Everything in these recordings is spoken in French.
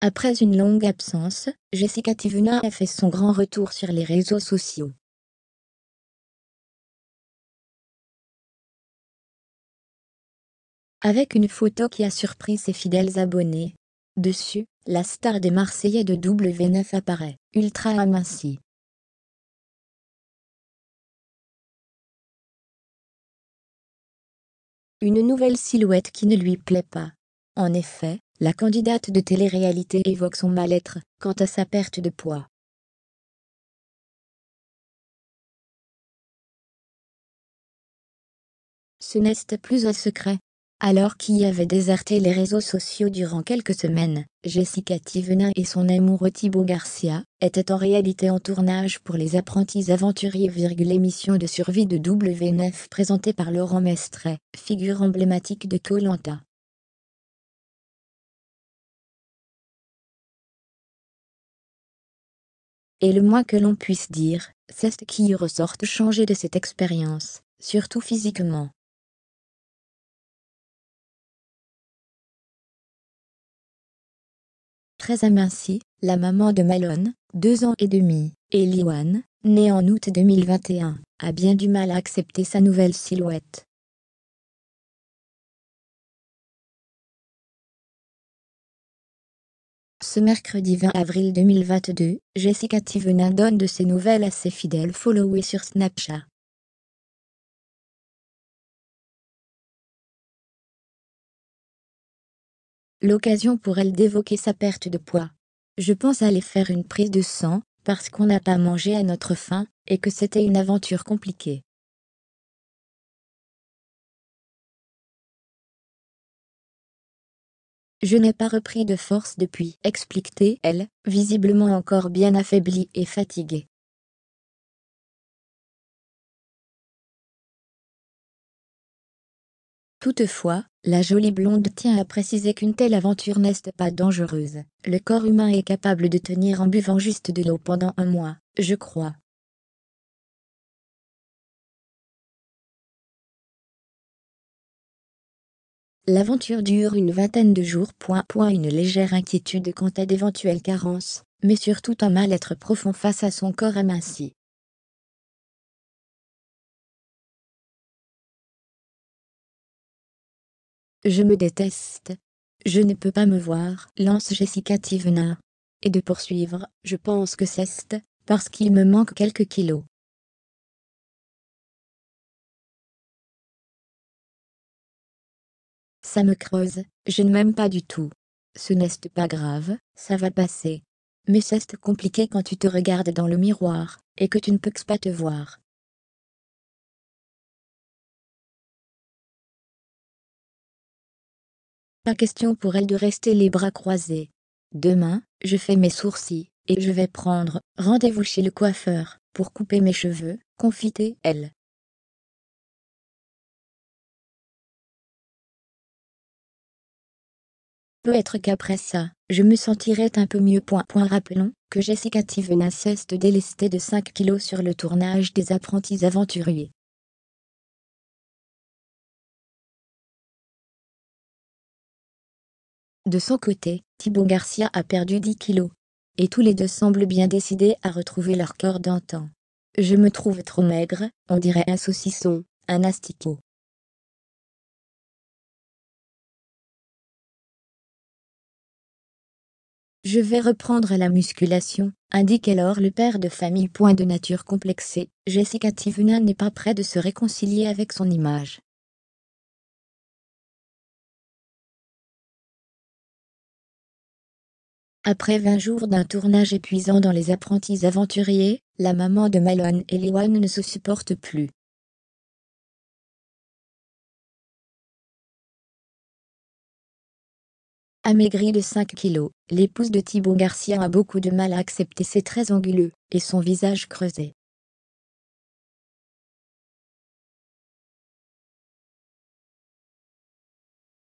Après une longue absence, Jessica Tivuna a fait son grand retour sur les réseaux sociaux. Avec une photo qui a surpris ses fidèles abonnés. Dessus, la star des Marseillais de W9 apparaît, ultra amincie. Une nouvelle silhouette qui ne lui plaît pas. En effet, la candidate de télé-réalité évoque son mal-être quant à sa perte de poids. Ce n'est plus un secret. Alors y avait déserté les réseaux sociaux durant quelques semaines, Jessica Tivenin et son amoureux Thibaut Garcia étaient en réalité en tournage pour Les Apprentis Aventuriers. émission de survie de W9 présentée par Laurent Mestret, figure emblématique de Colanta. Et le moins que l'on puisse dire, c'est ce qui ressorte changé de cette expérience, surtout physiquement. Très amincie, la maman de Malone, deux ans et demi, et Liwan, née en août 2021, a bien du mal à accepter sa nouvelle silhouette. Ce mercredi 20 avril 2022, Jessica Tivena donne de ses nouvelles à ses fidèles followers sur Snapchat. L'occasion pour elle d'évoquer sa perte de poids. Je pense aller faire une prise de sang, parce qu'on n'a pas mangé à notre faim, et que c'était une aventure compliquée. Je n'ai pas repris de force depuis, expliquait elle visiblement encore bien affaiblie et fatiguée. Toutefois, la jolie blonde tient à préciser qu'une telle aventure n'est pas dangereuse. Le corps humain est capable de tenir en buvant juste de l'eau pendant un mois, je crois. L'aventure dure une vingtaine de jours. Point, point, une légère inquiétude quant à d'éventuelles carences, mais surtout un mal-être profond face à son corps aminci. Je me déteste. Je ne peux pas me voir, lance Jessica Tivena. Et de poursuivre, je pense que c'est parce qu'il me manque quelques kilos. Ça me creuse, je ne m'aime pas du tout. Ce n'est pas grave, ça va passer. Mais c'est compliqué quand tu te regardes dans le miroir, et que tu ne peux pas te voir. Pas question pour elle de rester les bras croisés. Demain, je fais mes sourcils, et je vais prendre rendez-vous chez le coiffeur, pour couper mes cheveux, confiter elle. Peut-être qu'après ça, je me sentirais un peu mieux. Point, point. Rappelons que Jessica Tivena cesse de délester de 5 kilos sur le tournage des apprentis aventuriers. De son côté, Thibaut Garcia a perdu 10 kilos. Et tous les deux semblent bien décidés à retrouver leur corps d'antan. Je me trouve trop maigre, on dirait un saucisson, un asticot. Je vais reprendre la musculation, indique alors le père de famille. Point de nature complexée, Jessica Tivuna n'est pas prête de se réconcilier avec son image. Après 20 jours d'un tournage épuisant dans Les Apprentis Aventuriers, la maman de Malone et Liwan ne se supportent plus. Amaigrie de 5 kilos, l'épouse de Thibaut Garcia a beaucoup de mal à accepter ses traits anguleux et son visage creusé.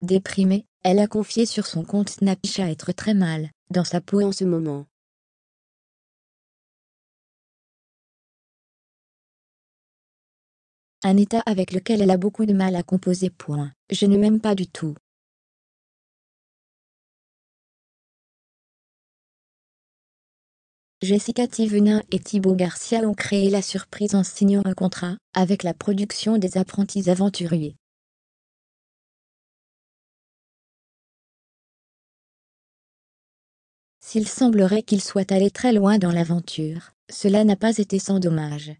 Déprimée, elle a confié sur son compte Snapchat être très mal dans sa peau en ce moment. Un état avec lequel elle a beaucoup de mal à composer. Point. Je ne m'aime pas du tout. Jessica Thivenin et Thibaut Garcia ont créé la surprise en signant un contrat avec la production des Apprentis Aventuriers. S'il semblerait qu'ils soient allés très loin dans l'aventure, cela n'a pas été sans dommage.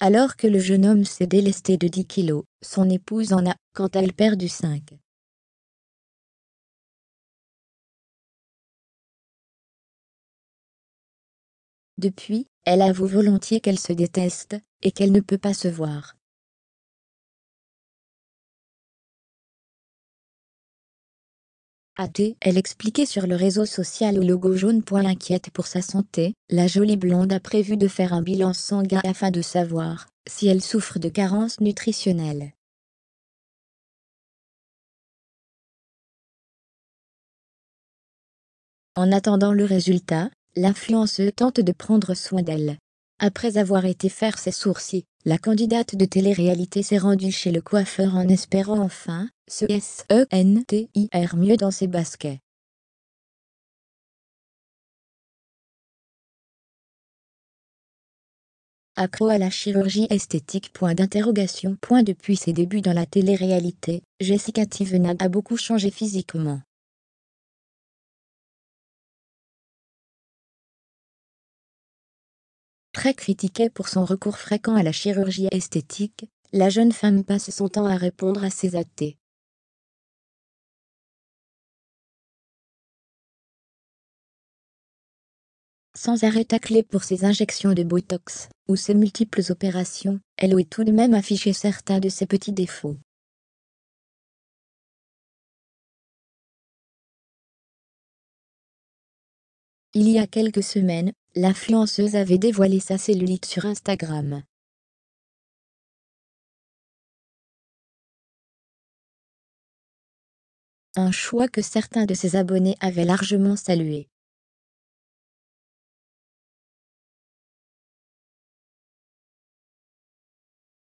Alors que le jeune homme s'est délesté de 10 kilos, son épouse en a, quant à elle perdu 5. Depuis, elle avoue volontiers qu'elle se déteste, et qu'elle ne peut pas se voir. Athée, elle expliquait sur le réseau social où logo jaune point pour sa santé, la jolie blonde a prévu de faire un bilan sanguin afin de savoir si elle souffre de carences nutritionnelles. En attendant le résultat, L'influence tente de prendre soin d'elle. Après avoir été faire ses sourcils, la candidate de télé-réalité s'est rendue chez le coiffeur en espérant enfin se sentir mieux dans ses baskets. Accro à la chirurgie esthétique point d'interrogation depuis ses débuts dans la télé-réalité, Jessica Tivena a beaucoup changé physiquement. Très critiquée pour son recours fréquent à la chirurgie esthétique, la jeune femme passe son temps à répondre à ses athées. Sans arrêt clé pour ses injections de Botox ou ses multiples opérations, elle est tout de même affiché certains de ses petits défauts. Il y a quelques semaines, l'influenceuse avait dévoilé sa cellulite sur Instagram. Un choix que certains de ses abonnés avaient largement salué.